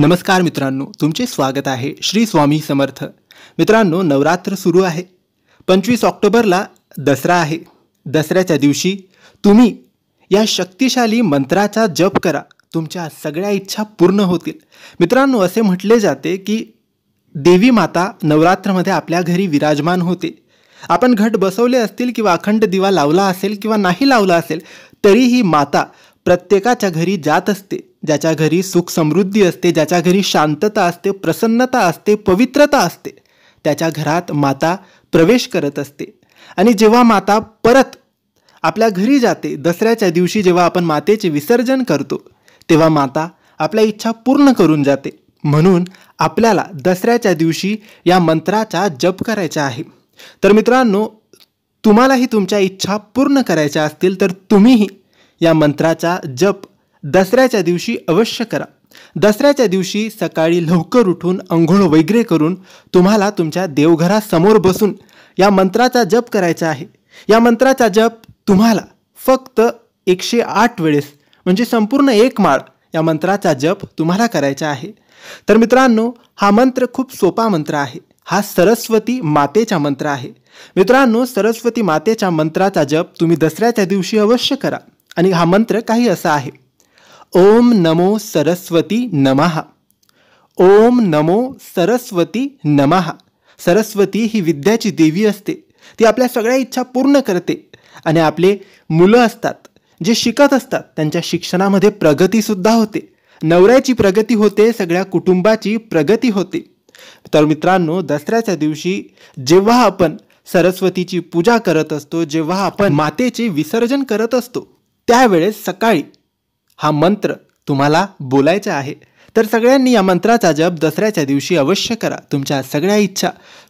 नमस्कार मित्रांनो तुमचे स्वागत आहे श्री स्वामी समर्थ मित्रांनो नवरात्र सुरू आहे पंचवीस ऑक्टोबरला दसरा आहे दसऱ्याच्या दिवशी तुम्ही या शक्तिशाली मंत्राचा जप करा तुमच्या सगळ्या इच्छा पूर्ण होतील मित्रांनो असे म्हटले जाते की देवी माता नवरात्रमध्ये आपल्या घरी विराजमान होते आपण घट बसवले असतील किंवा अखंड दिवा लावला असेल किंवा नाही लावला असेल तरीही माता प्रत्येकाच्या घरी जात असते ज्याच्या घरी सुख समृद्धी असते ज्याच्या घरी शांतता असते प्रसन्नता असते पवित्रता असते त्याच्या घरात माता प्रवेश करत असते आणि जेव्हा माता परत आपल्या घरी जाते दसऱ्याच्या दिवशी जेव्हा आपण मातेचे विसर्जन करतो तेव्हा माता आपल्या इच्छा पूर्ण करून जाते म्हणून आपल्याला दसऱ्याच्या दिवशी या मंत्राचा जप करायचा आहे तर मित्रांनो तुम्हालाही तुमच्या इच्छा पूर्ण करायच्या असतील तर तुम्हीही या मंत्राचा जप दसऱ्याच्या दिवशी अवश्य करा दसऱ्याच्या दिवशी सकाळी लवकर उठून अंघोळ वगैरे करून तुम्हाला तुमच्या देवघरासमोर बसून या मंत्राचा जप करायचा आहे या मंत्राचा जप तुम्हाला फक्त एकशे आठ वेळेस म्हणजे संपूर्ण एक माळ या मंत्राचा जप तुम्हाला करायचा आहे तर मित्रांनो हा मंत्र खूप सोपा मंत्र आहे हा सरस्वती मातेचा मंत्र आहे मित्रांनो सरस्वती मातेच्या मंत्राचा जप तुम्ही दसऱ्याच्या दिवशी अवश्य करा आणि हा मंत्र काही असा आहे ओम नमो सरस्वती नमः ओम नमो सरस्वती नमः सरस्वती ही विद्याची देवी असते ती आपल्या सगळ्या इच्छा पूर्ण करते आणि आपले मुलं असतात जे शिकत असतात त्यांच्या शिक्षणामध्ये प्रगतीसुद्धा होते नवऱ्याची प्रगती होते सगळ्या कुटुंबाची प्रगती होते तर मित्रांनो दसऱ्याच्या दिवशी जेव्हा आपण सरस्वतीची पूजा करत असतो जेव्हा आपण मातेचे विसर्जन करत असतो त्यावेळेस सकाळी हा मंत्र तुम्हाला बोलायचा आहे तर सगळ्यांनी या मंत्राचा जप दसऱ्याच्या दिवशी अवश्य करा तुमच्या सगळ्या इच्छा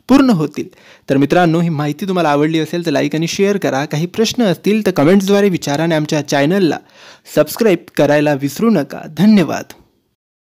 पूर्ण होतील तर मित्रांनो ही माहिती तुम्हाला आवडली असेल तर लाईक आणि शेअर करा काही प्रश्न असतील तर कमेंट्सद्वारे विचारा आणि आमच्या चॅनलला सबस्क्राईब करायला विसरू नका धन्यवाद